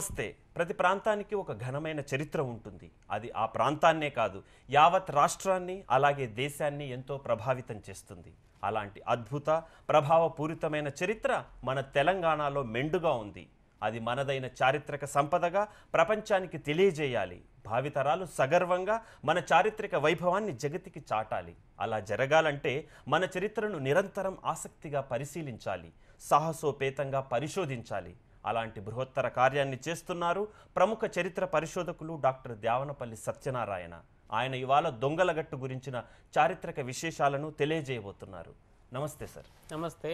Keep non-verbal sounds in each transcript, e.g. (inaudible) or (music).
గమనిస్తే ప్రతి ప్రాంతానికి ఒక ఘనమైన చరిత్ర ఉంటుంది అది ఆ ప్రాంతాన్నే కాదు యావత్ రాష్ట్రాన్ని అలాగే దేశాన్ని ఎంతో ప్రభావితం చేస్తుంది అలాంటి అద్భుత ప్రభావపూరితమైన చరిత్ర మన తెలంగాణలో మెండుగా ఉంది అది మనదైన చారిత్రక సంపదగా ప్రపంచానికి తెలియజేయాలి భావితరాలు సగర్వంగా మన చారిత్రక వైభవాన్ని జగతికి చాటాలి అలా జరగాలంటే మన చరిత్రను నిరంతరం ఆసక్తిగా పరిశీలించాలి సాహసోపేతంగా పరిశోధించాలి అలాంటి బృహత్తర కార్యాన్ని చేస్తున్నారు ప్రముఖ చరిత్ర పరిశోధకులు డాక్టర్ దేవనపల్లి సత్యనారాయణ ఆయన ఇవాళ దొంగలగట్టు గురించిన చారిత్రక విశేషాలను తెలియజేయబోతున్నారు నమస్తే సార్ నమస్తే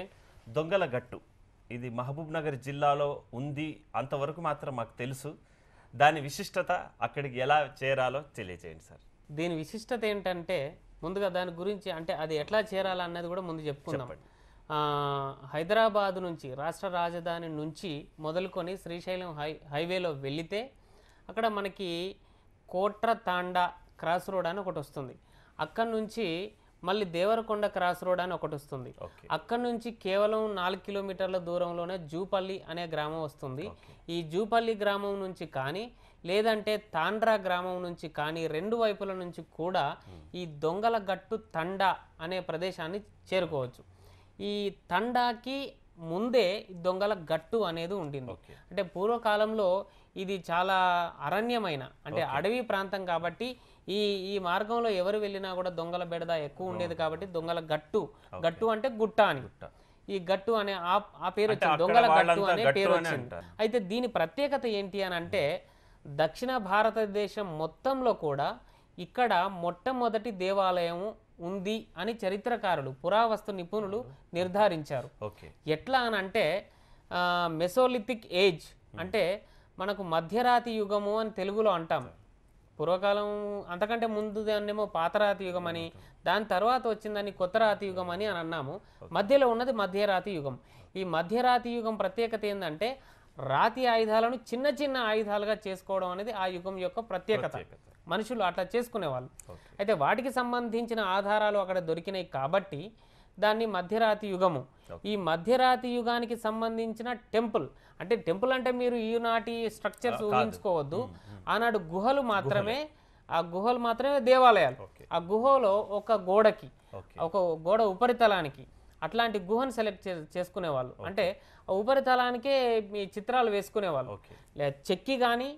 దొంగలగట్టు ఇది మహబూబ్ నగర్ జిల్లాలో ఉంది అంతవరకు మాత్రం మాకు తెలుసు దాని విశిష్టత అక్కడికి ఎలా చేరాలో తెలియజేయండి సార్ దీని విశిష్టత ఏంటంటే ముందుగా దాని గురించి అంటే అది ఎట్లా చేరాలన్నది కూడా ముందు చెప్పుకుందాం హైదరాబాద్ నుంచి రాష్ట్ర రాజధాని నుంచి మొదలుకొని శ్రీశైలం హై హైవేలో వెళితే అక్కడ మనకి కోట్ర తాండ క్రాస్ రోడ్ అని ఒకటి వస్తుంది అక్కడ నుంచి మళ్ళీ దేవరకొండ క్రాస్ రోడ్ అని ఒకటి వస్తుంది అక్కడ నుంచి కేవలం నాలుగు కిలోమీటర్ల దూరంలోనే జూపల్లి అనే గ్రామం వస్తుంది ఈ జూపల్లి గ్రామం నుంచి కానీ లేదంటే తాండ్రా గ్రామం నుంచి కానీ రెండు వైపుల నుంచి కూడా ఈ దొంగల గట్టు తండా అనే ప్రదేశాన్ని చేరుకోవచ్చు ఈ తండాకి ముందే దొంగల గట్టు అనేది ఉండింది అంటే పూర్వకాలంలో ఇది చాలా అరణ్యమైన అంటే అడవి ప్రాంతం కాబట్టి ఈ ఈ మార్గంలో ఎవరు వెళ్ళినా కూడా దొంగల బెడద ఎక్కువ ఉండేది కాబట్టి దొంగల గట్టు గట్టు అంటే గుట్ట అని ఈ గట్టు అనే ఆ పేరు వచ్చింది దొంగల గట్టు అనే పేరు వచ్చింది అయితే దీని ప్రత్యేకత ఏంటి అని అంటే దక్షిణ భారతదేశం మొత్తంలో కూడా ఇక్కడ మొట్టమొదటి దేవాలయం ఉంది అని చరిత్రకారులు పురావస్తు నిపుణులు నిర్ధారించారు ఎట్లా అని అంటే మెసోలిథిక్ ఏజ్ అంటే మనకు మధ్యరాతి యుగము అని తెలుగులో అంటాం పూర్వకాలం అంతకంటే ముందు దాన్నేమో పాతరాతి యుగం అని దాని తర్వాత వచ్చిందని కొత్త రాతి యుగం అని అని అన్నాము మధ్యలో ఉన్నది మధ్యరాతి యుగం ఈ మధ్యరాతి యుగం ప్రత్యేకత ఏంటంటే రాతి ఆయుధాలను చిన్న చిన్న ఆయుధాలుగా చేసుకోవడం అనేది ఆ యుగం యొక్క ప్రత్యేకత మనుషులు అట్లా చేసుకునేవాళ్ళు అయితే వాటికి సంబంధించిన ఆధారాలు అక్కడ దొరికినాయి కాబట్టి దాన్ని మధ్యరాతి యుగము ఈ మధ్యరాతి యుగానికి సంబంధించిన టెంపుల్ అంటే టెంపుల్ అంటే మీరు ఈనాటి స్ట్రక్చర్స్ ఊహించుకోవద్దు ఆనాడు గుహలు మాత్రమే ఆ గుహలు మాత్రమే దేవాలయాలు ఆ గుహలో ఒక గోడకి ఒక గోడ ఉపరితలానికి అట్లాంటి గుహను సెలెక్ట్ చేసుకునేవాళ్ళు అంటే ఉపరితలానికే మీ చిత్రాలు వేసుకునేవాళ్ళు చెక్కి కానీ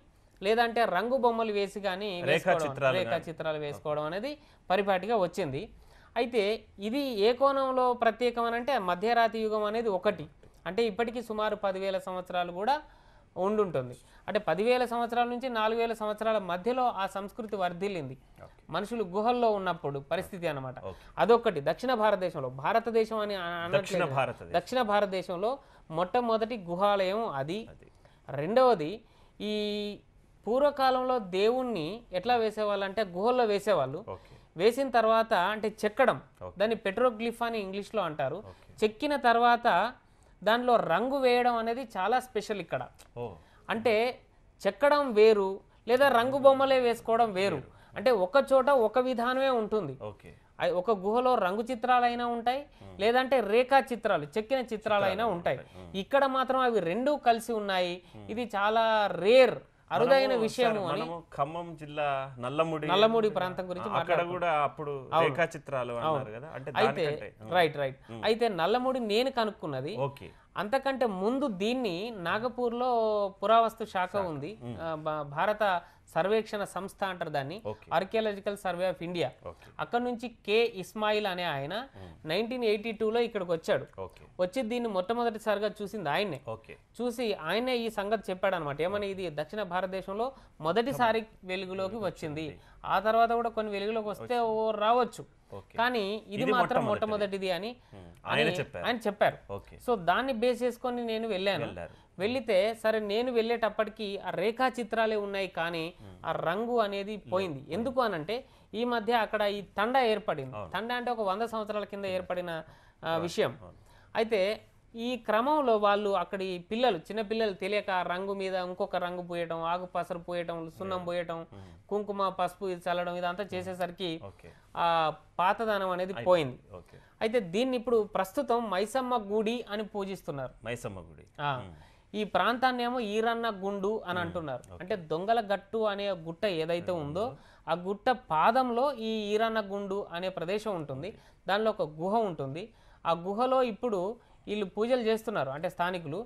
లేదంటే రంగు బొమ్మలు వేసి కానీ రేఖా చిత్రాలు వేసుకోవడం అనేది పరిపాటిగా వచ్చింది అయితే ఇది ఏ కోణంలో ప్రత్యేకం అని అంటే మధ్యరాతి యుగం అనేది ఒకటి అంటే ఇప్పటికీ సుమారు పదివేల సంవత్సరాలు కూడా ఉండుంటుంది అంటే పదివేల సంవత్సరాల నుంచి నాలుగు వేల సంవత్సరాల మధ్యలో ఆ సంస్కృతి వర్ధిల్లింది మనుషులు గుహల్లో ఉన్నప్పుడు పరిస్థితి అనమాట అదొకటి దక్షిణ భారతదేశంలో భారతదేశం అని భారత దక్షిణ భారతదేశంలో మొట్టమొదటి గుహాలయం అది రెండవది ఈ పూర్వకాలంలో దేవుణ్ణి ఎట్లా వేసేవాళ్ళు అంటే గుహల్లో వేసేవాళ్ళు వేసిన తర్వాత అంటే చెక్కడం దాన్ని పెట్రోగ్లిఫ్ అని ఇంగ్లీష్లో అంటారు చెక్కిన తర్వాత దాంట్లో రంగు వేయడం అనేది చాలా స్పెషల్ ఇక్కడ అంటే చెక్కడం వేరు లేదా రంగు బొమ్మలే వేసుకోవడం వేరు అంటే ఒక చోట ఒక విధానమే ఉంటుంది ఒక గుహలో రంగు చిత్రాలైనా ఉంటాయి లేదంటే రేఖా చిత్రాలు చెక్కిన చిత్రాలైనా ఉంటాయి ఇక్కడ మాత్రం అవి రెండూ కలిసి ఉన్నాయి ఇది చాలా రేర్ అరుదైన విషయం మనము ఖమ్మం జిల్లా నల్లముడి నల్లముడి ప్రాంతం గురించి అక్కడ కూడా అప్పుడు రేఖా చిత్రాలు అన్నారు కదా అంటే అయితే రైట్ రైట్ అయితే నల్లముడి నేను కనుక్కున్నది ఓకే అంతకంటే ముందు దీన్ని నాగపూర్లో పురావస్తు శాఖ ఉంది భారత సర్వేక్షణ సంస్థ అంటారు దాన్ని ఆర్కియాలజికల్ సర్వే ఆఫ్ ఇండియా అక్కడ నుంచి కే ఇస్మాయిల్ అనే ఆయన నైన్టీన్ ఎయిటీ టూలో ఇక్కడికి వచ్చాడు వచ్చి దీన్ని మొట్టమొదటిసారిగా చూసింది ఆయన్నే చూసి ఆయనే ఈ సంగతి చెప్పాడు అనమాట ఏమని ఇది దక్షిణ భారతదేశంలో మొదటిసారి వెలుగులోకి వచ్చింది ఆ తర్వాత కూడా కొన్ని వెలుగులోకి వస్తే రావచ్చు కానీ ఇది మాత్రం మొట్టమొదటిది అని ఆయన చెప్పారు ఆయన చెప్పారు సో దాన్ని బేస్ చేసుకొని నేను వెళ్ళాను వెళ్ళితే సరే నేను వెళ్ళేటప్పటికి ఆ రేఖా చిత్రాలే ఉన్నాయి కానీ ఆ రంగు అనేది పోయింది ఎందుకు అనంటే ఈ మధ్య అక్కడ ఈ తండ ఏర్పడింది తండ అంటే ఒక వంద సంవత్సరాల కింద ఏర్పడిన విషయం అయితే ఈ క్రమంలో వాళ్ళు అక్కడి పిల్లలు చిన్న పిల్లలు తెలియక రంగు మీద ఇంకొక రంగు పోయటం ఆకు పసరు పోయటం సున్నం పోయటం mm-hmm. కుంకుమ పసుపు చల్లడం ఇదంతా mm-hmm. చేసేసరికి ఆ పాతదనం అనేది పోయింది అయితే దీన్ని ఇప్పుడు ప్రస్తుతం మైసమ్మ గుడి అని పూజిస్తున్నారు మైసమ్మ గుడి mm. ఈ ప్రాంతాన్ని ఏమో ఈరన్న గుండు అని mm. అంటున్నారు అంటే దొంగల గట్టు అనే గుట్ట ఏదైతే mm-hmm. ఉందో ఆ గుట్ట పాదంలో ఈ ఈరన్న గుండు అనే ప్రదేశం ఉంటుంది దానిలో ఒక గుహ ఉంటుంది ఆ గుహలో ఇప్పుడు వీళ్ళు పూజలు చేస్తున్నారు అంటే స్థానికులు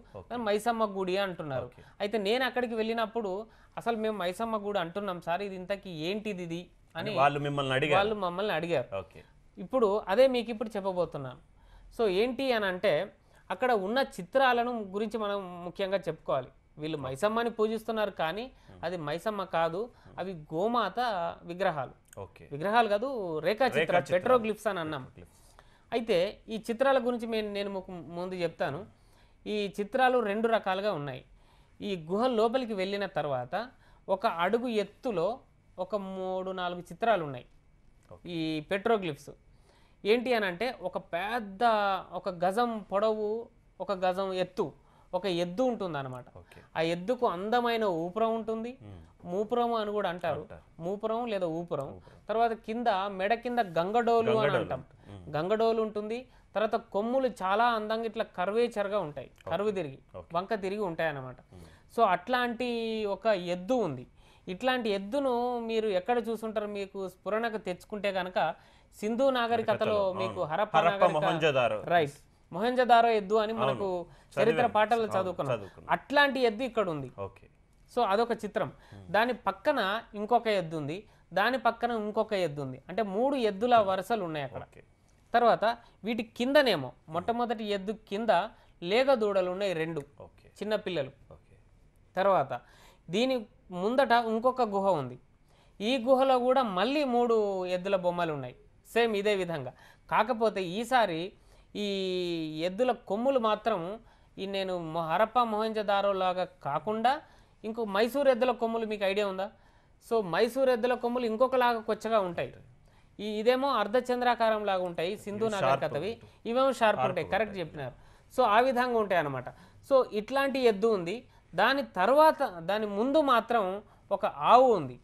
మైసమ్మ గుడి అంటున్నారు అయితే నేను అక్కడికి వెళ్ళినప్పుడు అసలు మేము మైసమ్మ గుడి అంటున్నాం సార్ ఇది ఇంతకీ ఏంటిది ఇది అని వాళ్ళు మిమ్మల్ని అడిగారు వాళ్ళు మమ్మల్ని అడిగారు ఇప్పుడు అదే మీకు ఇప్పుడు చెప్పబోతున్నాను సో ఏంటి అని అంటే అక్కడ ఉన్న చిత్రాలను గురించి మనం ముఖ్యంగా చెప్పుకోవాలి వీళ్ళు మైసమ్మని పూజిస్తున్నారు కానీ అది మైసమ్మ కాదు అవి గోమాత విగ్రహాలు విగ్రహాలు కాదు రేఖాచిత్రాలు పెట్రోగ్లిప్స్ అని అన్నాం అయితే ఈ చిత్రాల గురించి నేను ముందు చెప్తాను ఈ చిత్రాలు రెండు రకాలుగా ఉన్నాయి ఈ గుహ లోపలికి వెళ్ళిన తర్వాత ఒక అడుగు ఎత్తులో ఒక మూడు నాలుగు చిత్రాలు ఉన్నాయి ఈ పెట్రోగ్లిప్స్ ఏంటి అని అంటే ఒక పెద్ద ఒక గజం పొడవు ఒక గజం ఎత్తు ఒక ఎద్దు ఉంటుంది అనమాట ఆ ఎద్దుకు అందమైన ఊపురం ఉంటుంది మూపురం అని కూడా అంటారు మూపురం లేదా ఊపురం తర్వాత కింద మెడ కింద గంగడోలు అని అంటాం గంగడోలు ఉంటుంది తర్వాత కొమ్ములు చాలా అందంగా ఇట్లా కర్వేచర్గా ఉంటాయి కరువు తిరిగి వంక తిరిగి ఉంటాయి అనమాట సో అట్లాంటి ఒక ఎద్దు ఉంది ఇట్లాంటి ఎద్దును మీరు ఎక్కడ చూసుంటారు మీకు స్ఫురణకు తెచ్చుకుంటే కనుక సింధు నాగరికతలో మీకు హరప్ప రైట్ మొహంజదారో ఎద్దు అని మనకు చరిత్ర పాఠాలు చదువుకున్నాం అట్లాంటి ఎద్దు ఇక్కడ ఉంది సో అదొక చిత్రం దాని పక్కన ఇంకొక ఎద్దు ఉంది దాని పక్కన ఇంకొక ఎద్దు ఉంది అంటే మూడు ఎద్దుల వరుసలు ఉన్నాయి అక్కడ తర్వాత వీటి కిందనేమో మొట్టమొదటి ఎద్దు కింద లేగ దూడలు ఉన్నాయి రెండు చిన్న పిల్లలు తర్వాత దీని ముందట ఇంకొక గుహ ఉంది ఈ గుహలో కూడా మళ్ళీ మూడు ఎద్దుల బొమ్మలు ఉన్నాయి సేమ్ ఇదే విధంగా కాకపోతే ఈసారి ఈ ఎద్దుల కొమ్ములు మాత్రం ఈ నేను హరప్ప మొహంజదారో లాగా కాకుండా ఇంకో మైసూర్ ఎద్దుల కొమ్ములు మీకు ఐడియా ఉందా సో మైసూర్ ఎద్దుల కొమ్ములు ఇంకొకలాగా కొచ్చగా ఉంటాయి ఈ ఇదేమో అర్ధచంద్రాకారం లాగా ఉంటాయి సింధు నాగరికతవి ఇవేమో షార్ప్ ఉంటాయి కరెక్ట్ చెప్పినారు సో ఆ విధంగా ఉంటాయి అన్నమాట సో ఇట్లాంటి ఎద్దు ఉంది దాని తర్వాత దాని ముందు మాత్రం ఒక ఆవు ఉంది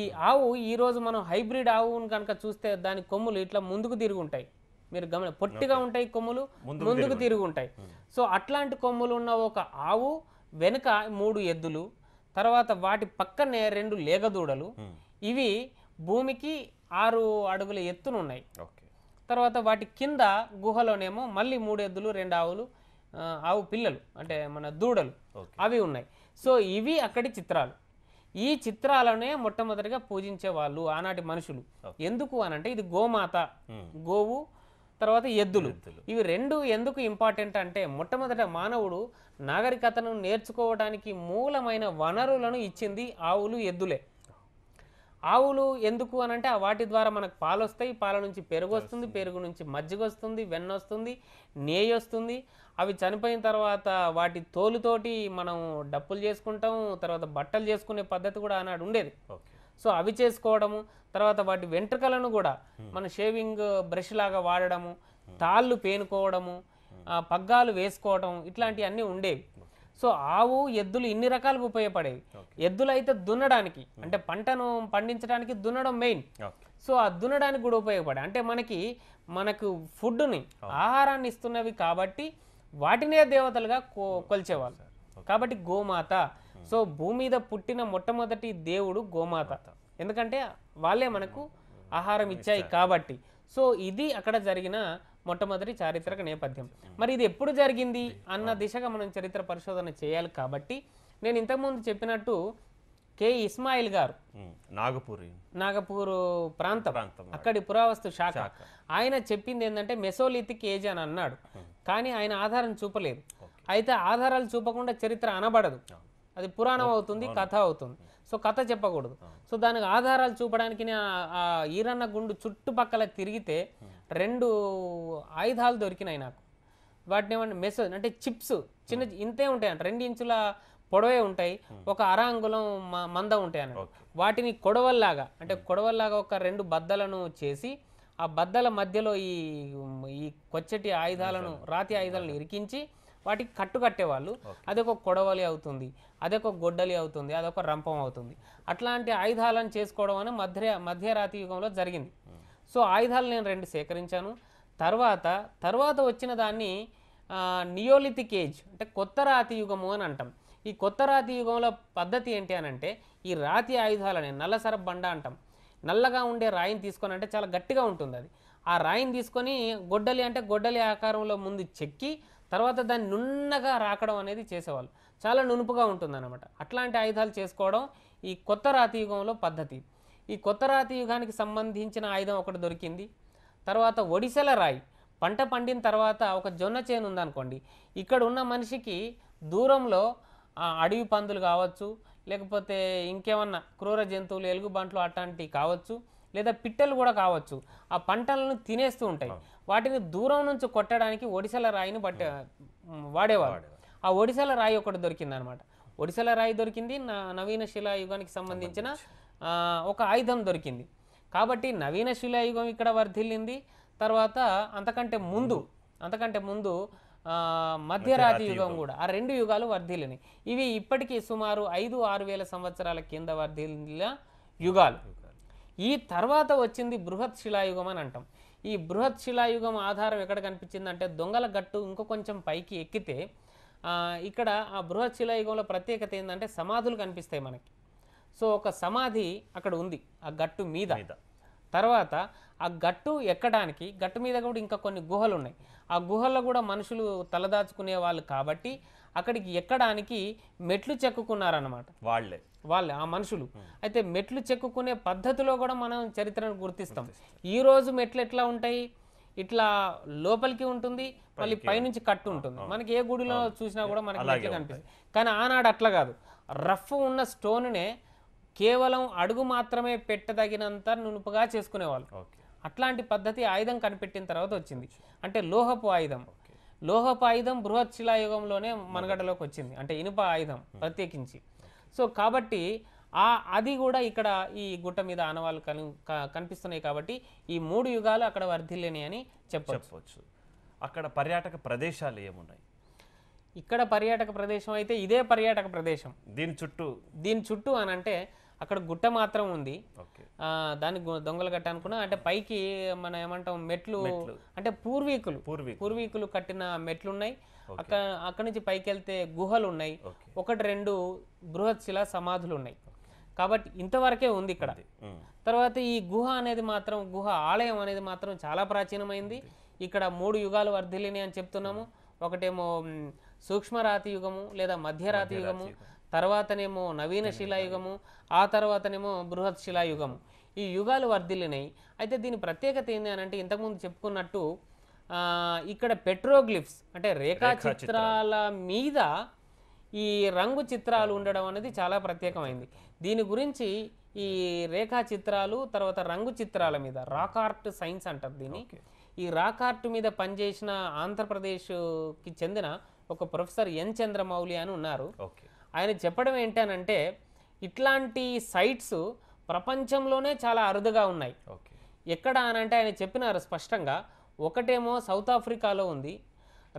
ఈ ఆవు ఈరోజు మనం హైబ్రిడ్ ఆవును కనుక చూస్తే దాని కొమ్ములు ఇట్లా ముందుకు తిరిగి ఉంటాయి మీరు గమని పొట్టిగా ఉంటాయి కొమ్ములు ముందుకు తిరిగి ఉంటాయి సో అట్లాంటి కొమ్ములు ఉన్న ఒక ఆవు వెనుక మూడు ఎద్దులు తర్వాత వాటి పక్కనే రెండు లేగదూడలు ఇవి భూమికి ఆరు అడుగుల ఎత్తున ఉన్నాయి తర్వాత వాటి కింద గుహలోనేమో మళ్ళీ మూడు ఎద్దులు రెండు ఆవులు ఆవు పిల్లలు అంటే మన దూడలు అవి ఉన్నాయి సో ఇవి అక్కడి చిత్రాలు ఈ చిత్రాలనే మొట్టమొదటిగా పూజించే వాళ్ళు ఆనాటి మనుషులు ఎందుకు అనంటే ఇది గోమాత గోవు తర్వాత ఎద్దులు ఇవి రెండు ఎందుకు ఇంపార్టెంట్ అంటే మొట్టమొదట మానవుడు నాగరికతను నేర్చుకోవడానికి మూలమైన వనరులను ఇచ్చింది ఆవులు ఎద్దులే ఆవులు ఎందుకు అని అంటే వాటి ద్వారా మనకు పాలు వస్తాయి పాల నుంచి పెరుగు వస్తుంది పెరుగు నుంచి మజ్జిగ వస్తుంది వెన్న వస్తుంది నేయి వస్తుంది అవి చనిపోయిన తర్వాత వాటి తోలుతోటి మనం డప్పులు చేసుకుంటాం తర్వాత బట్టలు చేసుకునే పద్ధతి కూడా ఆనాడు ఉండేది ఓకే సో అవి చేసుకోవడము తర్వాత వాటి వెంట్రుకలను కూడా మన షేవింగ్ బ్రష్ లాగా వాడడము తాళ్ళు పేనుకోవడము పగ్గాలు వేసుకోవడం ఇట్లాంటివన్నీ ఉండేవి సో ఆవు ఎద్దులు ఇన్ని రకాలుగా ఉపయోగపడేవి ఎద్దులు అయితే దున్నడానికి అంటే పంటను పండించడానికి దున్నడం మెయిన్ సో ఆ దున్నడానికి కూడా ఉపయోగపడే అంటే మనకి మనకు ఫుడ్ని ఆహారాన్ని ఇస్తున్నవి కాబట్టి వాటినే దేవతలుగా కొలిచేవాళ్ళు కాబట్టి గోమాత సో భూమి మీద పుట్టిన మొట్టమొదటి దేవుడు గోమాత ఎందుకంటే వాళ్ళే మనకు ఆహారం ఇచ్చాయి కాబట్టి సో ఇది అక్కడ జరిగిన మొట్టమొదటి చారిత్రక నేపథ్యం మరి ఇది ఎప్పుడు జరిగింది అన్న దిశగా మనం చరిత్ర పరిశోధన చేయాలి కాబట్టి నేను ఇంతకుముందు చెప్పినట్టు కే ఇస్మాయిల్ గారు నాగపూర్ నాగపూర్ ప్రాంతం అక్కడి పురావస్తు శాఖ ఆయన చెప్పింది ఏంటంటే మెసోలిథిక్ ఏజ్ అని అన్నాడు కానీ ఆయన ఆధారం చూపలేదు అయితే ఆధారాలు చూపకుండా చరిత్ర అనబడదు అది పురాణం అవుతుంది కథ అవుతుంది సో కథ చెప్పకూడదు సో దానికి ఆధారాలు చూపడానికి ఆ ఈరన్న గుండు చుట్టుపక్కల తిరిగితే రెండు ఆయుధాలు దొరికినాయి నాకు వాటిని ఏమంటే మెసేజ్ అంటే చిప్స్ చిన్న ఇంతే ఉంటాయి రెండు ఇంచుల పొడవే ఉంటాయి ఒక అర అంగుళం మంద ఉంటాయి అని వాటిని కొడవల్లాగా అంటే కొడవల్లాగా ఒక రెండు బద్దలను చేసి ఆ బద్దల మధ్యలో ఈ ఈ కొచ్చటి ఆయుధాలను రాతి ఆయుధాలను ఇరికించి వాటికి కట్టు కట్టేవాళ్ళు అదొక కొడవలి అవుతుంది అదొక గొడ్డలి అవుతుంది అదొక రంపం అవుతుంది అట్లాంటి ఆయుధాలను చేసుకోవడం అని మధ్య మధ్యరాతి యుగంలో జరిగింది సో ఆయుధాలు నేను రెండు సేకరించాను తర్వాత తర్వాత వచ్చిన దాన్ని నియోలిథిక్ ఏజ్ అంటే కొత్త రాతి యుగము అని అంటాం ఈ కొత్త రాతి యుగంలో పద్ధతి ఏంటి అని అంటే ఈ రాతి ఆయుధాలని నల్లసర బండ అంటాం నల్లగా ఉండే రాయిని తీసుకొని అంటే చాలా గట్టిగా ఉంటుంది అది ఆ రాయిని తీసుకొని గొడ్డలి అంటే గొడ్డలి ఆకారంలో ముందు చెక్కి తర్వాత దాన్ని నున్నగా రాకడం అనేది చేసేవాళ్ళు చాలా నునుపుగా ఉంటుందన్నమాట అట్లాంటి ఆయుధాలు చేసుకోవడం ఈ కొత్త రాతి యుగంలో పద్ధతి ఈ కొత్త రాతి యుగానికి సంబంధించిన ఆయుధం ఒకటి దొరికింది తర్వాత ఒడిశల రాయి పంట పండిన తర్వాత ఒక జొన్న చేను ఉందనుకోండి ఇక్కడ ఉన్న మనిషికి దూరంలో అడవి పందులు కావచ్చు లేకపోతే ఇంకేమన్నా క్రూర జంతువులు ఎలుగుబంట్లు అట్లాంటివి కావచ్చు లేదా పిట్టలు కూడా కావచ్చు ఆ పంటలను తినేస్తూ ఉంటాయి వాటిని దూరం నుంచి కొట్టడానికి ఒడిశాల రాయిని బట్ట వాడేవాడు ఆ ఒడిశాల రాయి ఒకటి దొరికింది అనమాట ఒడిశాల రాయి దొరికింది నవీన శిలాయుగానికి సంబంధించిన ఒక ఆయుధం దొరికింది కాబట్టి నవీన శిలాయుగం ఇక్కడ వర్ధిల్లింది తర్వాత అంతకంటే ముందు అంతకంటే ముందు మధ్యరాతి యుగం కూడా ఆ రెండు యుగాలు వర్ధిల్లినాయి ఇవి ఇప్పటికీ సుమారు ఐదు ఆరు వేల సంవత్సరాల కింద వర్ధిల్లిన యుగాలు ఈ తర్వాత వచ్చింది బృహత్ శిలాయుగం అని అంటాం ఈ బృహత్ శిలాయుగం ఆధారం ఎక్కడ కనిపించిందంటే దొంగల గట్టు ఇంకో కొంచెం పైకి ఎక్కితే ఇక్కడ ఆ బృహత్ శిలాయుగంలో ప్రత్యేకత ఏంటంటే సమాధులు కనిపిస్తాయి మనకి సో ఒక సమాధి అక్కడ ఉంది ఆ గట్టు మీద తర్వాత ఆ గట్టు ఎక్కడానికి గట్టు మీద కూడా ఇంకా కొన్ని గుహలు ఉన్నాయి ఆ గుహల్లో కూడా మనుషులు తలదాచుకునే వాళ్ళు కాబట్టి అక్కడికి ఎక్కడానికి మెట్లు చెక్కుకున్నారనమాట వాళ్ళే వాళ్ళే ఆ మనుషులు అయితే మెట్లు చెక్కుకునే పద్ధతిలో కూడా మనం చరిత్రను గుర్తిస్తాం ఈరోజు మెట్లు ఎట్లా ఉంటాయి ఇట్లా లోపలికి ఉంటుంది మళ్ళీ పైనుంచి కట్టు ఉంటుంది మనకి ఏ గుడిలో చూసినా కూడా మనకి మెట్లు కనిపిస్తుంది కానీ ఆనాడు అట్లా కాదు రఫ్ ఉన్న స్టోన్నే కేవలం అడుగు మాత్రమే పెట్టదగినంత నునుపుగా చేసుకునేవాళ్ళు అట్లాంటి పద్ధతి ఆయుధం కనిపెట్టిన తర్వాత వచ్చింది అంటే లోహపు ఆయుధం లోహపు ఆయుధం బృహత్ శిలాయుగంలోనే మనగడలోకి వచ్చింది అంటే ఇనుప ఆయుధం ప్రత్యేకించి సో కాబట్టి ఆ అది కూడా ఇక్కడ ఈ గుట్ట మీద ఆనవాళ్ళు కని కనిపిస్తున్నాయి కాబట్టి ఈ మూడు యుగాలు అక్కడ వర్ధిల్లేని అని చెప్పవచ్చు అక్కడ పర్యాటక ప్రదేశాలు ఏమున్నాయి ఇక్కడ పర్యాటక ప్రదేశం అయితే ఇదే పర్యాటక ప్రదేశం దీని చుట్టూ దీని చుట్టూ అని అంటే అక్కడ గుట్ట మాత్రం ఉంది దాన్ని దొంగలు కట్ట అనుకున్నా అంటే పైకి మనం ఏమంటాం మెట్లు అంటే పూర్వీకులు పూర్వీకులు కట్టిన మెట్లు ఉన్నాయి అక్కడ అక్కడి నుంచి పైకి వెళ్తే గుహలు ఉన్నాయి ఒకటి రెండు బృహత్ శిలా సమాధులు ఉన్నాయి కాబట్టి ఇంతవరకే ఉంది ఇక్కడ తర్వాత ఈ గుహ అనేది మాత్రం గుహ ఆలయం అనేది మాత్రం చాలా ప్రాచీనమైంది ఇక్కడ మూడు యుగాలు వర్ధిల్లిని అని చెప్తున్నాము ఒకటేమో సూక్ష్మరాతి యుగము లేదా మధ్యరాతి యుగము తర్వాతనేమో నవీన శిలాయుగము ఆ తర్వాతనేమో బృహత్ శిలాయుగము ఈ యుగాలు వర్ధిల్లినాయి అయితే దీని ప్రత్యేకత ఏంది అని అంటే ఇంతకుముందు చెప్పుకున్నట్టు ఇక్కడ పెట్రోగ్లిఫ్స్ అంటే రేఖా చిత్రాల మీద ఈ రంగు చిత్రాలు ఉండడం అనేది చాలా ప్రత్యేకమైంది దీని గురించి ఈ రేఖా చిత్రాలు తర్వాత రంగు చిత్రాల మీద రాక్ ఆర్ట్ సైన్స్ అంటారు దీన్ని ఈ రాక్ ఆర్ట్ మీద పనిచేసిన ఆంధ్రప్రదేశ్కి చెందిన ఒక ప్రొఫెసర్ ఎన్ చంద్రమౌళి అని ఉన్నారు ఓకే ఆయన చెప్పడం ఏంటనంటే ఇట్లాంటి సైట్స్ ప్రపంచంలోనే చాలా అరుదుగా ఉన్నాయి ఎక్కడ అనంటే ఆయన చెప్పినారు స్పష్టంగా ఒకటేమో సౌత్ ఆఫ్రికాలో ఉంది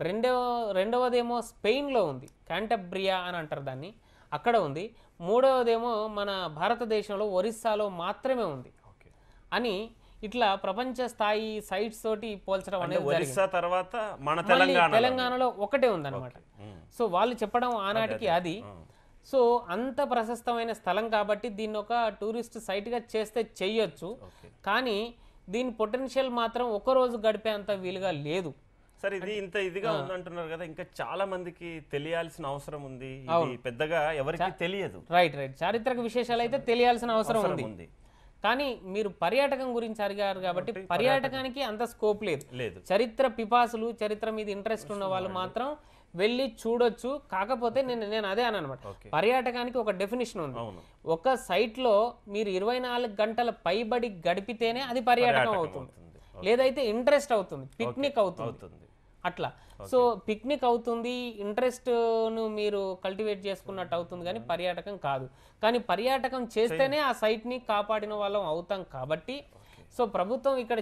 రెండవ రెండవదేమో స్పెయిన్లో ఉంది క్యాంటబ్రియా అని అంటారు దాన్ని అక్కడ ఉంది మూడవదేమో మన భారతదేశంలో ఒరిస్సాలో మాత్రమే ఉంది అని ఇట్లా ప్రపంచ స్థాయి సైట్స్ తోటి పోల్చడం అనేది ఒరిస్సా తర్వాత మన తెలంగాణలో ఒకటే ఉందన్నమాట సో వాళ్ళు చెప్పడం ఆనాటికి అది సో అంత ప్రశస్తమైన స్థలం కాబట్టి దీన్ని ఒక టూరిస్ట్ సైట్గా చేస్తే చెయ్యొచ్చు కానీ దీని పొటెన్షియల్ మాత్రం ఒక రోజు గడిపే అంత వీలుగా లేదు సరే ఇది ఇంత ఇదిగా ఉంది అంటున్నారు కదా ఇంకా చాలా మందికి తెలియాల్సిన అవసరం ఉంది పెద్దగా ఎవరికి తెలియదు రైట్ రైట్ చారిత్రక విశేషాలు అయితే తెలియాల్సిన అవసరం ఉంది కానీ మీరు పర్యాటకం గురించి అడిగారు కాబట్టి పర్యాటకానికి అంత స్కోప్ లేదు లేదు చరిత్ర పిపాసులు చరిత్ర మీద ఇంట్రెస్ట్ ఉన్న వాళ్ళు మాత్రం వెళ్ళి చూడొచ్చు కాకపోతే నేను నేను అదే అని అనమాట పర్యాటకానికి ఒక డెఫినేషన్ ఉంది ఒక సైట్లో మీరు ఇరవై నాలుగు గంటల పైబడి గడిపితేనే అది పర్యాటకం అవుతుంది లేదైతే ఇంట్రెస్ట్ అవుతుంది పిక్నిక్ అవుతుంది అట్లా సో పిక్నిక్ అవుతుంది ఇంట్రెస్ట్ను మీరు కల్టివేట్ చేసుకున్నట్టు అవుతుంది కానీ hmm. పర్యాటకం కాదు కానీ పర్యాటకం చేస్తేనే ఆ సైట్ని కాపాడిన వాళ్ళం అవుతాం కాబట్టి సో ప్రభుత్వం ఇక్కడ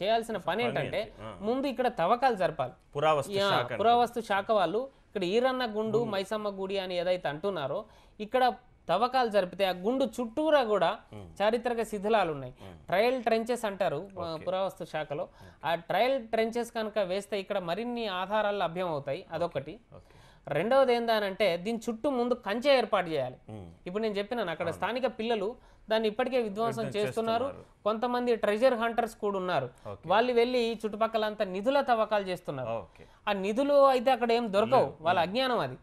చేయాల్సిన పని ఏంటంటే ముందు ఇక్కడ తవ్వకాలు జరపాలి పురావస్తు శాఖ వాళ్ళు ఇక్కడ ఈరన్న గుండు hmm. మైసమ్మ గుడి అని ఏదైతే అంటున్నారో ఇక్కడ తవ్వకాలు జరిపితే ఆ గుండు చుట్టూరా కూడా చారిత్రక శిథిలాలు ఉన్నాయి ట్రయల్ ట్రెంచెస్ అంటారు పురావస్తు శాఖలో ఆ ట్రయల్ ట్రెంచెస్ కనుక వేస్తే ఇక్కడ మరిన్ని ఆధారాలు లభ్యం అవుతాయి అదొకటి రెండవది ఏందనంటే దీని చుట్టూ ముందు కంచె ఏర్పాటు చేయాలి ఇప్పుడు నేను చెప్పినాను అక్కడ స్థానిక పిల్లలు దాన్ని ఇప్పటికే విధ్వంసం చేస్తున్నారు కొంతమంది ట్రెజర్ హంటర్స్ కూడా ఉన్నారు వాళ్ళు వెళ్ళి చుట్టుపక్కల అంతా నిధుల తవ్వకాలు చేస్తున్నారు ఆ నిధులు అయితే అక్కడ ఏం దొరకవు వాళ్ళ అజ్ఞానం అది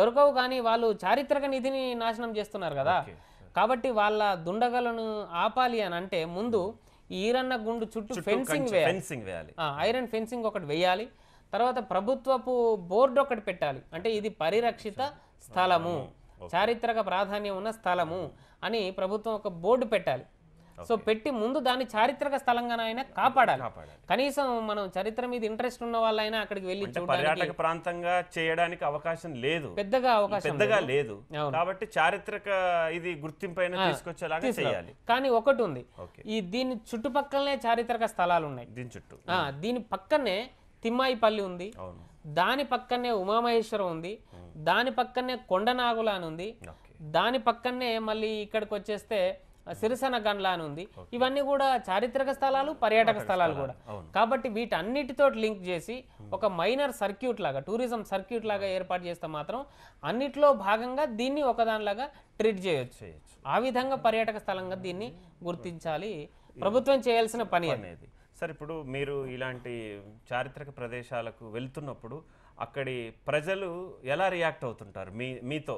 దొరకవు కానీ వాళ్ళు చారిత్రక నిధిని నాశనం చేస్తున్నారు కదా కాబట్టి వాళ్ళ దుండగలను ఆపాలి అని అంటే ముందు ఈరన్న గుండు చుట్టూ ఫెన్సింగ్ వేయాలి ఐరన్ ఫెన్సింగ్ ఒకటి వేయాలి తర్వాత ప్రభుత్వపు బోర్డు ఒకటి పెట్టాలి అంటే ఇది పరిరక్షిత స్థలము చారిత్రక ప్రాధాన్యం ఉన్న స్థలము అని ప్రభుత్వం ఒక బోర్డు పెట్టాలి సో పెట్టి ముందు దాన్ని చారిత్రక స్థలంగా అయినా కాపాడాలి కనీసం మనం చరిత్ర మీద ఇంట్రెస్ట్ ఉన్న వాళ్ళైనా అక్కడికి వెళ్ళి పర్యాటక ప్రాంతంగా చేయడానికి అవకాశం లేదు పెద్దగా అవకాశం పెద్దగా లేదు కాబట్టి చారిత్రక ఇది గుర్తింపు తీసుకొచ్చేలాగా చేయాలి కానీ ఒకటి ఉంది ఈ దీని చుట్టుపక్కలనే చారిత్రక స్థలాలు ఉన్నాయి దీని చుట్టూ దీని పక్కనే తిమ్మాయిపల్లి ఉంది దాని పక్కనే ఉమామహేశ్వరం ఉంది దాని పక్కనే కొండనాగుల అని ఉంది దాని పక్కనే మళ్ళీ ఇక్కడికి వచ్చేస్తే సిరిసన గండ్ల అని ఉంది ఇవన్నీ కూడా చారిత్రక స్థలాలు పర్యాటక స్థలాలు కూడా కాబట్టి వీటన్నిటితో లింక్ చేసి ఒక మైనర్ సర్క్యూట్ లాగా టూరిజం సర్క్యూట్ లాగా ఏర్పాటు చేస్తే మాత్రం అన్నిట్లో భాగంగా దీన్ని ఒకదానిలాగా ట్రీట్ చేయొచ్చు ఆ విధంగా పర్యాటక స్థలంగా దీన్ని గుర్తించాలి ప్రభుత్వం చేయాల్సిన పని అనేది సార్ ఇప్పుడు మీరు ఇలాంటి చారిత్రక ప్రదేశాలకు వెళ్తున్నప్పుడు అక్కడి ప్రజలు ఎలా రియాక్ట్ అవుతుంటారు మీ మీతో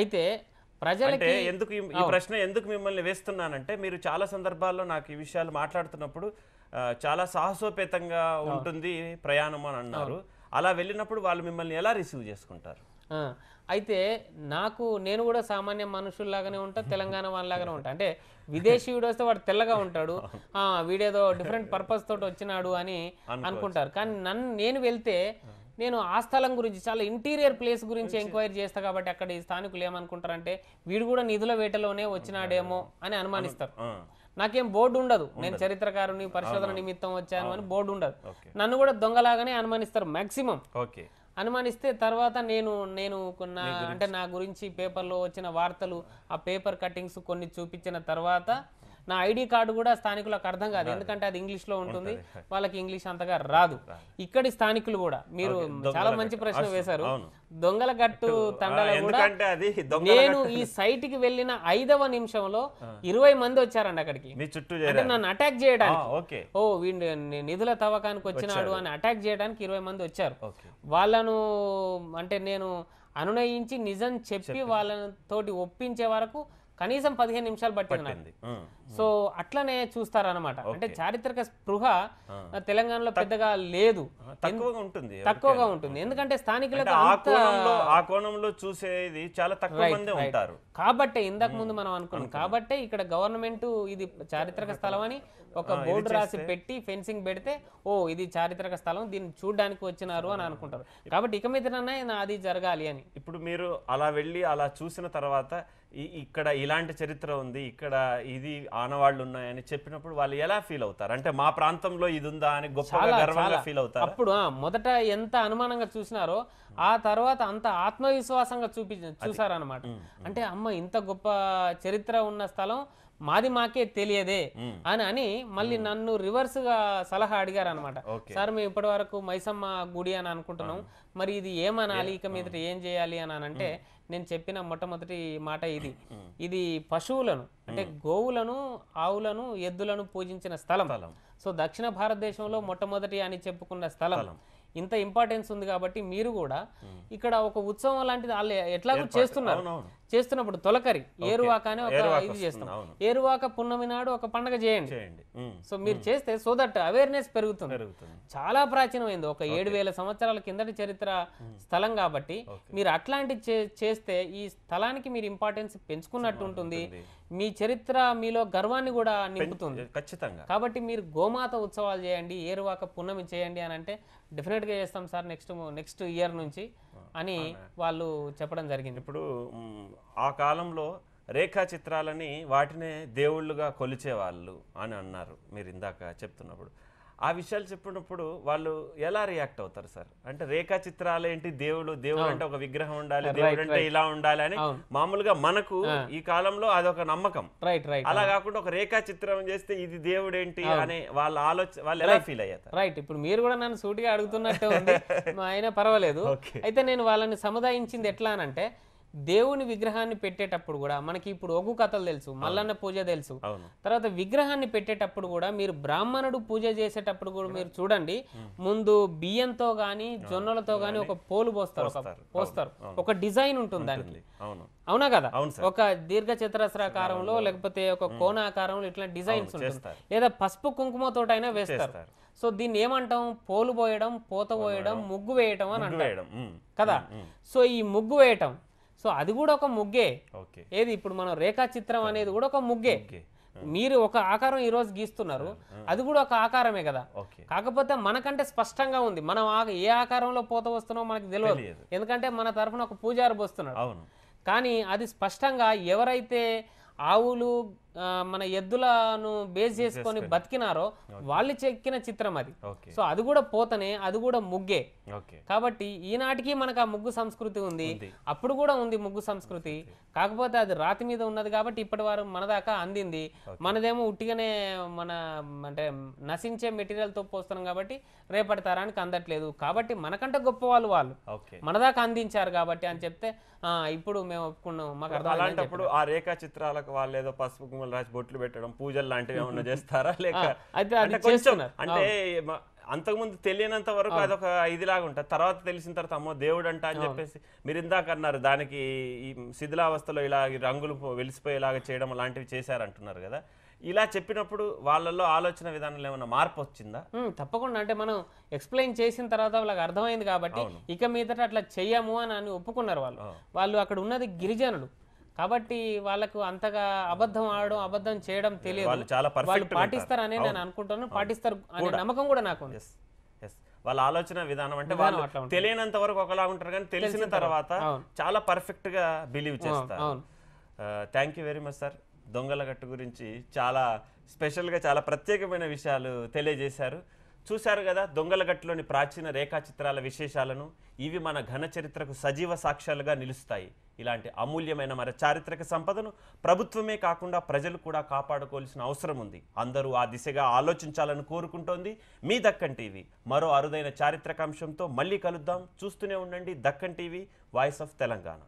అయితే ప్రజలకి ఎందుకు ఈ ప్రశ్న ఎందుకు మిమ్మల్ని వేస్తున్నానంటే మీరు చాలా సందర్భాల్లో నాకు ఈ విషయాలు మాట్లాడుతున్నప్పుడు చాలా సాహసోపేతంగా ఉంటుంది ప్రయాణం అని అన్నారు అలా వెళ్ళినప్పుడు వాళ్ళు మిమ్మల్ని ఎలా రిసీవ్ చేసుకుంటారు అయితే నాకు నేను కూడా సామాన్య మనుషుల్లాగానే ఉంటా తెలంగాణ వాళ్ళలాగానే ఉంటా అంటే విదేశీ వస్తే వాడు తెల్లగా ఉంటాడు వీడేదో డిఫరెంట్ పర్పస్ తోటి వచ్చినాడు అని అనుకుంటారు కానీ నన్ను నేను వెళ్తే నేను ఆ స్థలం గురించి చాలా ఇంటీరియర్ ప్లేస్ గురించి ఎంక్వైరీ చేస్తా కాబట్టి అక్కడ ఈ స్థానికులు ఏమనుకుంటారంటే వీడు కూడా నిధుల వేటలోనే వచ్చినాడేమో అని అనుమానిస్తారు నాకేం బోర్డు ఉండదు నేను చరిత్రకారుని పరిశోధన నిమిత్తం వచ్చాను అని బోర్డు ఉండదు నన్ను కూడా దొంగలాగానే అనుమానిస్తారు మాక్సిమం ఓకే అనుమానిస్తే తర్వాత నేను నేను కొన్న అంటే నా గురించి పేపర్లో వచ్చిన వార్తలు ఆ పేపర్ కట్టింగ్స్ కొన్ని చూపించిన తర్వాత నా ఐడి కార్డు కూడా స్థానికులకు అర్థం కాదు ఎందుకంటే అది ఇంగ్లీష్లో ఉంటుంది (laughs) వాళ్ళకి ఇంగ్లీష్ అంతగా రాదు ఇక్కడి స్థానికులు కూడా మీరు చాలా మంచి ప్రశ్న వేశారు దొంగల గట్టు కూడా నేను ఈ సైట్ కి వెళ్ళిన ఐదవ నిమిషంలో ఇరవై మంది వచ్చారండి అక్కడికి నన్ను అటాక్ చేయడానికి ఓ వీడు నిధుల తవ్వకానికి వచ్చినాడు అని అటాక్ చేయడానికి ఇరవై మంది వచ్చారు వాళ్ళను అంటే నేను అనునయించి నిజం చెప్పి వాళ్ళతోటి తోటి ఒప్పించే వరకు కనీసం పదిహేను నిమిషాలు పట్టింది సో అట్లనే చూస్తారనమాట అంటే చారిత్రక స్పృహ తెలంగాణలో పెద్దగా లేదు తక్కువగా ఉంటుంది తక్కువగా ఉంటుంది ఎందుకంటే స్థానికులకు ఆ కోణంలో చూసేది చాలా తక్కువ మంది ఉంటారు కాబట్టి ఇందాక ముందు మనం అనుకున్నాం కాబట్టే ఇక్కడ గవర్నమెంట్ ఇది చారిత్రక స్థలం అని ఒక బోర్డు రాసి పెట్టి ఫెన్సింగ్ పెడితే ఓ ఇది చారిత్రక స్థలం దీన్ని చూడడానికి వచ్చినారు అని అనుకుంటారు కాబట్టి ఇక మీద అది జరగాలి అని ఇప్పుడు మీరు అలా వెళ్ళి అలా చూసిన తర్వాత ఇక్కడ ఇలాంటి చరిత్ర ఉంది ఇక్కడ ఇది ఆనవాళ్ళు ఉన్నాయని చెప్పినప్పుడు వాళ్ళు ఎలా ఫీల్ అవుతారు అంటే మా ప్రాంతంలో ఇది ఉందా అని గొప్పగా ఫీల్ అవుతారు అప్పుడు మొదట ఎంత అనుమానంగా చూసినారో ఆ తర్వాత అంత ఆత్మవిశ్వాసంగా చూపి చూసారనమాట అంటే అమ్మ ఇంత గొప్ప చరిత్ర ఉన్న స్థలం మాది మాకే తెలియదే అని అని మళ్ళీ నన్ను రివర్స్ గా సలహా అడిగారు అనమాట సార్ మేము ఇప్పటి వరకు మైసమ్మ గుడి అని అనుకుంటున్నాం మరి ఇది ఏమనాలి ఇక మీద ఏం చేయాలి అని అంటే నేను చెప్పిన మొట్టమొదటి మాట ఇది ఇది పశువులను అంటే గోవులను ఆవులను ఎద్దులను పూజించిన స్థలం సో దక్షిణ భారతదేశంలో మొట్టమొదటి అని చెప్పుకున్న స్థలం ఇంత ఇంపార్టెన్స్ ఉంది కాబట్టి మీరు కూడా ఇక్కడ ఒక ఉత్సవం లాంటిది వాళ్ళు ఎట్లాగో చేస్తున్నారు చేస్తున్నప్పుడు తొలకరి ఏరువాక అని ఒక ఇది చేస్తాం ఏరువాక పున్నమి నాడు ఒక పండగ చేయండి సో మీరు చేస్తే సో దట్ అవేర్నెస్ పెరుగుతుంది చాలా ప్రాచీనమైంది ఒక ఏడు వేల సంవత్సరాల కిందటి చరిత్ర స్థలం కాబట్టి మీరు అట్లాంటి చేస్తే ఈ స్థలానికి మీరు ఇంపార్టెన్స్ పెంచుకున్నట్టు ఉంటుంది మీ చరిత్ర మీలో గర్వాన్ని కూడా నింపుతుంది ఖచ్చితంగా కాబట్టి మీరు గోమాత ఉత్సవాలు చేయండి ఏరువాక పున్నమి చేయండి అని అంటే గా చేస్తాం సార్ నెక్స్ట్ నెక్స్ట్ ఇయర్ నుంచి అని వాళ్ళు చెప్పడం జరిగింది ఇప్పుడు ఆ కాలంలో రేఖా చిత్రాలని వాటినే దేవుళ్ళుగా కొలిచేవాళ్ళు అని అన్నారు మీరు ఇందాక చెప్తున్నప్పుడు ఆ విషయాలు చెప్పినప్పుడు వాళ్ళు ఎలా రియాక్ట్ అవుతారు సార్ అంటే రేఖా చిత్రాలు ఏంటి దేవుడు దేవుడు అంటే ఒక విగ్రహం ఉండాలి దేవుడు అంటే ఇలా ఉండాలి అని మామూలుగా మనకు ఈ కాలంలో అదొక నమ్మకం రైట్ రైట్ అలా కాకుండా ఒక రేఖా చిత్రం చేస్తే ఇది దేవుడు ఏంటి అనే వాళ్ళ ఆలోచన వాళ్ళు ఎలా ఫీల్ అయ్యారు రైట్ ఇప్పుడు మీరు కూడా నన్ను సూటిగా అడుగుతున్నట్టు ఉంది అయినా (laughs) పర్వాలేదు అయితే నేను వాళ్ళని సముదాయించింది ఎట్లా అంటే దేవుని విగ్రహాన్ని పెట్టేటప్పుడు కూడా మనకి ఇప్పుడు ఒగ్గు కథలు తెలుసు మల్లన్న పూజ తెలుసు తర్వాత విగ్రహాన్ని పెట్టేటప్పుడు కూడా మీరు బ్రాహ్మణుడు పూజ చేసేటప్పుడు కూడా మీరు చూడండి ముందు బియ్యంతో గాని జొన్నలతో గాని ఒక పోలు పోస్తారు పోస్తారు ఒక డిజైన్ ఉంటుంది దానికి అవునా కదా ఒక దీర్ఘ చతురస్రాకారంలో లేకపోతే ఒక కోణ ఆకారంలో ఇట్లా డిజైన్స్ ఉంటాయి లేదా పసుపు కుంకుమతోటైనా వేస్తారు సో దీన్ని ఏమంటాం పోలు పోయడం పూత పోయడం ముగ్గు వేయటం అని అంటాం కదా సో ఈ ముగ్గు వేయటం సో అది కూడా ఒక ముగ్గే ఏది ఇప్పుడు మనం రేఖా చిత్రం అనేది కూడా ఒక ముగ్గే మీరు ఒక ఆకారం ఈరోజు గీస్తున్నారు అది కూడా ఒక ఆకారమే కదా కాకపోతే మనకంటే స్పష్టంగా ఉంది మనం ఏ ఆకారంలో పోత వస్తున్నామో మనకు తెలియదు ఎందుకంటే మన తరఫున ఒక పూజారి వస్తున్నాడు కానీ అది స్పష్టంగా ఎవరైతే ఆవులు మన ఎద్దులను బేస్ చేసుకొని బతికినారో వాళ్ళు చెక్కిన చిత్రం అది సో అది కూడా పోతనే అది కూడా ముగ్గే కాబట్టి ఈనాటికి మనకు ఆ ముగ్గు సంస్కృతి ఉంది అప్పుడు కూడా ఉంది ముగ్గు సంస్కృతి కాకపోతే అది రాతి మీద ఉన్నది కాబట్టి ఇప్పటి వారు మన దాకా అందింది మనదేమో ఉట్టిగానే మన అంటే నశించే మెటీరియల్తో పోస్తున్నాం కాబట్టి రేపటి తరానికి అందట్లేదు కాబట్టి మనకంటే గొప్ప వాళ్ళు వాళ్ళు మన దాకా అందించారు కాబట్టి అని చెప్తే ఇప్పుడు మేము ఒప్పుకున్నాం మాకు అలాంటప్పుడు ఆ రేఖా చిత్రాలకు వాళ్ళు ఏదో పసుపు కుంకుమలు రాసి బొట్లు పెట్టడం పూజలు లాంటివి ఏమన్నా (laughs) చేస్తారా లేక అంటే అంతకుముందు తెలియనంత వరకు అదొక ఇదిలాగా ఉంటుంది తర్వాత తెలిసిన తర్వాత అమ్మో దేవుడు అంట అని చెప్పేసి మీరు ఇందాక అన్నారు దానికి ఈ శిథిలావస్థలో ఇలా రంగులు వెలిసిపోయేలాగా చేయడం లాంటివి చేశారంటున్నారు కదా ఇలా చెప్పినప్పుడు వాళ్ళల్లో ఆలోచన విధానంలో ఏమైనా మార్పు వచ్చిందా తప్పకుండా అంటే మనం ఎక్స్ప్లెయిన్ చేసిన తర్వాత వాళ్ళకి అర్థమైంది కాబట్టి ఇక మీదట అట్లా చెయ్యము అని అని ఒప్పుకున్నారు వాళ్ళు వాళ్ళు అక్కడ ఉన్నది గిరిజనులు కాబట్టి వాళ్ళకు అంతగా అబద్ధం ఆడడం అబద్ధం చేయడం తెలియదు వాళ్ళు పాటిస్తారనే నేను అనుకుంటాను పాటిస్తారు అనే నమ్మకం కూడా నాకు ఉంది వాళ్ళ ఆలోచన విధానం అంటే వాళ్ళు తెలియనంత వరకు ఒకలా ఉంటారు కానీ తెలిసిన తర్వాత చాలా పర్ఫెక్ట్ గా బిలీవ్ చేస్తారు thank you very much sir దొంగల గట్టు గురించి చాలా స్పెషల్గా చాలా ప్రత్యేకమైన విషయాలు తెలియజేశారు చూశారు కదా దొంగలగట్లోని ప్రాచీన రేఖాచిత్రాల విశేషాలను ఇవి మన ఘన చరిత్రకు సజీవ సాక్ష్యాలుగా నిలుస్తాయి ఇలాంటి అమూల్యమైన మన చారిత్రక సంపదను ప్రభుత్వమే కాకుండా ప్రజలు కూడా కాపాడుకోవాల్సిన అవసరం ఉంది అందరూ ఆ దిశగా ఆలోచించాలని కోరుకుంటోంది మీ దక్కన్ టీవీ మరో అరుదైన చారిత్రక అంశంతో మళ్ళీ కలుద్దాం చూస్తూనే ఉండండి Deccan TV voice of Telangana